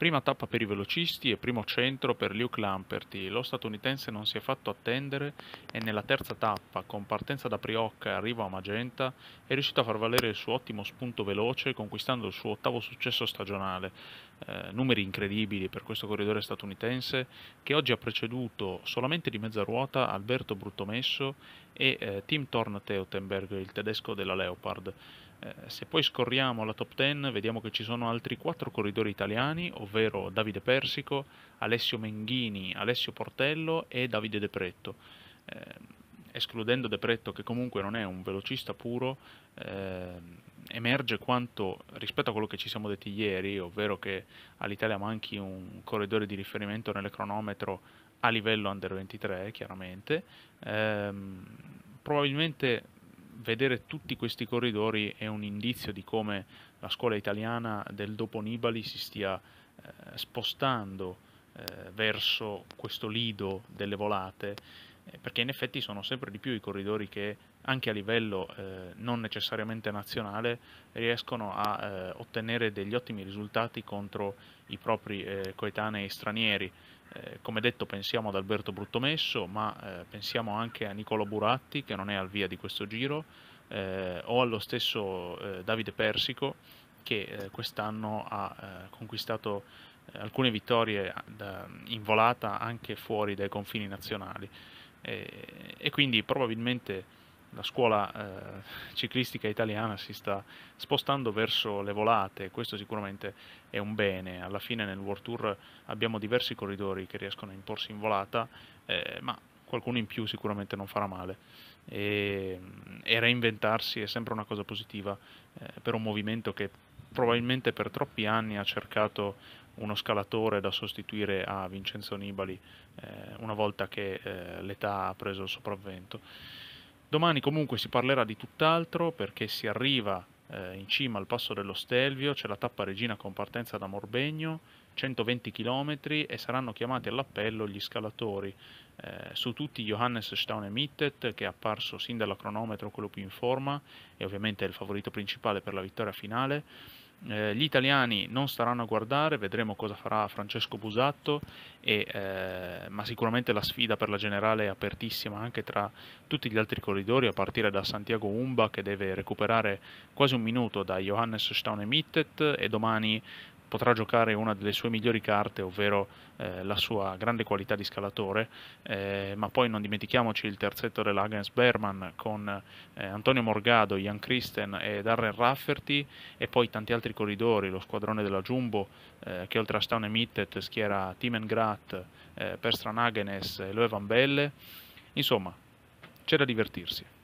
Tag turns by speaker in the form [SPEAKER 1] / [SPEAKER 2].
[SPEAKER 1] Prima tappa per i velocisti e primo centro per Luke Lamperty. Lo statunitense non si è fatto attendere e nella terza tappa, con partenza da Priocca e arrivo a Magenta, è riuscito a far valere il suo ottimo spunto veloce, conquistando il suo ottavo successo stagionale. Eh, numeri incredibili per questo corridore statunitense, che oggi ha preceduto solamente di mezza ruota Alberto Bruttomesso e eh, Tim Thorn Teutenberg, il tedesco della Leopard. Eh, se poi scorriamo la top 10 vediamo che ci sono altri 4 corridori italiani, ovvero Davide Persico, Alessio Menghini, Alessio Portello e Davide Depretto. Eh, escludendo De Pretto che comunque non è un velocista puro, eh, emerge quanto rispetto a quello che ci siamo detti ieri, ovvero che all'Italia manchi un corridore di riferimento nel cronometro a livello under 23, chiaramente. Eh, probabilmente vedere tutti questi corridori è un indizio di come la scuola italiana del dopo Nibali si stia eh, spostando eh, verso questo lido delle volate, eh, perché in effetti sono sempre di più i corridori che anche a livello eh, non necessariamente nazionale riescono a eh, ottenere degli ottimi risultati contro i propri coetanei stranieri. Eh, come detto pensiamo ad Alberto Bruttomesso, ma eh, pensiamo anche a Niccolo Buratti che non è al via di questo giro, eh, o allo stesso eh, Davide Persico che eh, quest'anno ha conquistato alcune vittorie da, in volata anche fuori dai confini nazionali. e quindi probabilmente la scuola eh, ciclistica italiana si sta spostando verso le volate, questo sicuramente è un bene, alla fine nel World Tour abbiamo diversi corridori che riescono a imporsi in volata, eh, ma qualcuno in più sicuramente non farà male e, e reinventarsi è sempre una cosa positiva eh, per un movimento che probabilmente per troppi anni ha cercato uno scalatore da sostituire a Vincenzo Nibali eh, una volta che eh, l'età ha preso il sopravvento. Domani comunque si parlerà di tutt'altro perché si arriva eh, in cima al passo dello Stelvio, c'è la tappa regina con partenza da Morbegno, 120 km e saranno chiamati all'appello gli scalatori, eh, su tutti Johannes Staunemittet che è apparso sin dalla cronometro quello più in forma e ovviamente è il favorito principale per la vittoria finale, eh, gli italiani non staranno a guardare, vedremo cosa farà Francesco Busatto, e, eh, ma sicuramente la sfida per la generale è apertissima anche tra tutti gli altri corridori, a partire da Santiago Umba che deve recuperare quasi un minuto da Johannes Staunemittet e domani potrà giocare una delle sue migliori carte, ovvero eh, la sua grande qualità di scalatore, eh, ma poi non dimentichiamoci il terzetto dell'Hagens Berman con eh, Antonio Morgado, Jan Christen e Darren Rafferty e poi tanti altri corridori, lo squadrone della Jumbo eh, che oltre a Stone Mittet schiera Tim Graat, eh, Perstran Hagenes e Loevan Belle, insomma c'è da divertirsi.